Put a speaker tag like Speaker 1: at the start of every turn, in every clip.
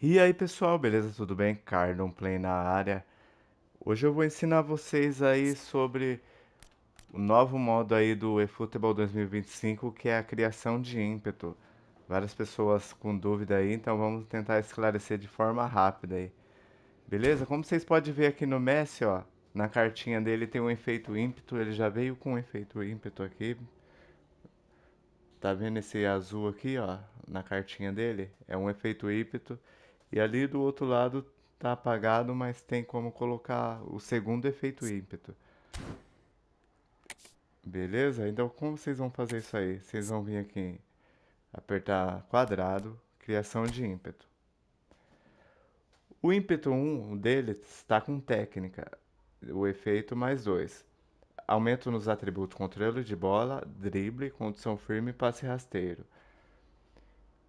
Speaker 1: E aí pessoal, beleza? Tudo bem? Cardon Play na área. Hoje eu vou ensinar vocês aí sobre o novo modo aí do eFootball 2025, que é a criação de ímpeto. Várias pessoas com dúvida aí, então vamos tentar esclarecer de forma rápida aí. Beleza? Como vocês podem ver aqui no Messi, ó, na cartinha dele tem um efeito ímpeto, ele já veio com um efeito ímpeto aqui. Tá vendo esse azul aqui, ó, na cartinha dele? É um efeito ímpeto. E ali do outro lado tá apagado, mas tem como colocar o segundo efeito ímpeto. Beleza? Então como vocês vão fazer isso aí? Vocês vão vir aqui apertar quadrado, criação de ímpeto. O ímpeto 1 dele está com técnica, o efeito mais 2. Aumento nos atributos controle de bola, drible, condição firme e passe rasteiro.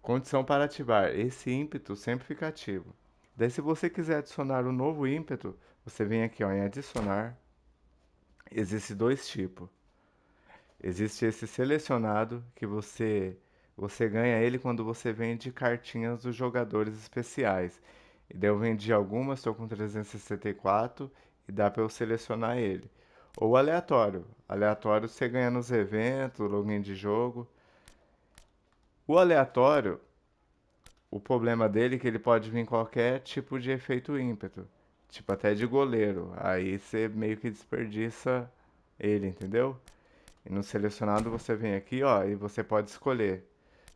Speaker 1: Condição para ativar esse ímpeto sempre fica ativo. Daí, se você quiser adicionar um novo ímpeto, você vem aqui ó, em adicionar. Existem dois tipos. Existe esse selecionado que você você ganha ele quando você vende cartinhas dos jogadores especiais. E daí eu vendi algumas, estou com 364 e dá para eu selecionar ele. Ou aleatório. Aleatório você ganha nos eventos, login de jogo. O aleatório, o problema dele é que ele pode vir qualquer tipo de efeito ímpeto. Tipo, até de goleiro. Aí você meio que desperdiça ele, entendeu? E no selecionado você vem aqui, ó, e você pode escolher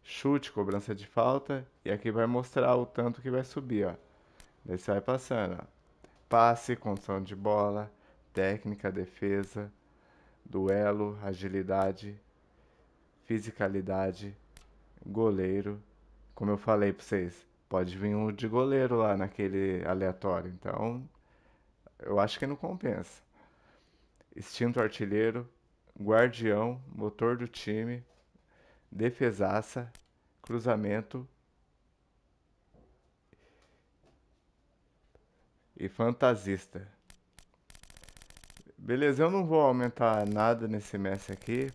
Speaker 1: chute, cobrança de falta, e aqui vai mostrar o tanto que vai subir, ó. Daí você vai passando, ó. Passe, condição de bola, técnica, defesa, duelo, agilidade, fisicalidade, goleiro. Como eu falei pra vocês, pode vir um de goleiro lá naquele aleatório. Então, eu acho que não compensa. Extinto artilheiro, guardião, motor do time, defesaça, cruzamento e fantasista. Beleza, eu não vou aumentar nada nesse Messi aqui,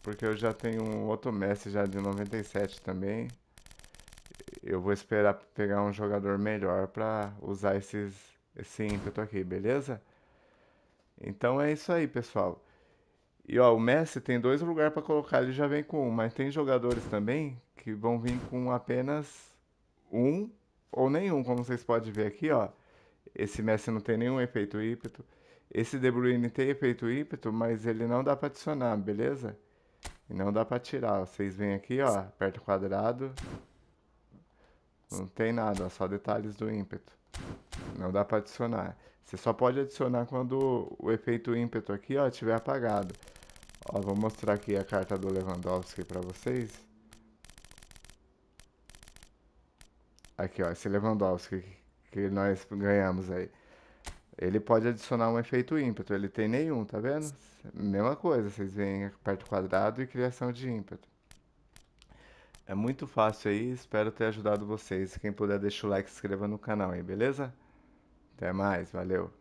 Speaker 1: porque eu já tenho um outro Messi já de 97 também. Eu vou esperar pegar um jogador melhor para usar esses, esse ímpeto aqui, beleza? Então é isso aí, pessoal. E ó, o Messi tem dois lugares para colocar, ele já vem com um, mas tem jogadores também que vão vir com apenas um ou nenhum, como vocês podem ver aqui, ó. Esse Messi não tem nenhum efeito ímpeto. Esse De Bruyne tem efeito ímpeto, mas ele não dá para adicionar, beleza? E não dá pra tirar. Vocês vêm aqui, ó, aperta o quadrado. Não tem nada, ó, só detalhes do ímpeto. Não dá pra adicionar. Você só pode adicionar quando o efeito ímpeto aqui, ó, estiver apagado. Ó, vou mostrar aqui a carta do Lewandowski pra vocês. Aqui, ó, esse Lewandowski que nós ganhamos aí. Ele pode adicionar um efeito ímpeto, ele tem nenhum, tá vendo? Mesma coisa, vocês veem aperto quadrado e criação de ímpeto. É muito fácil aí, espero ter ajudado vocês. Quem puder deixa o like, se inscreva no canal aí, beleza? Até mais, valeu!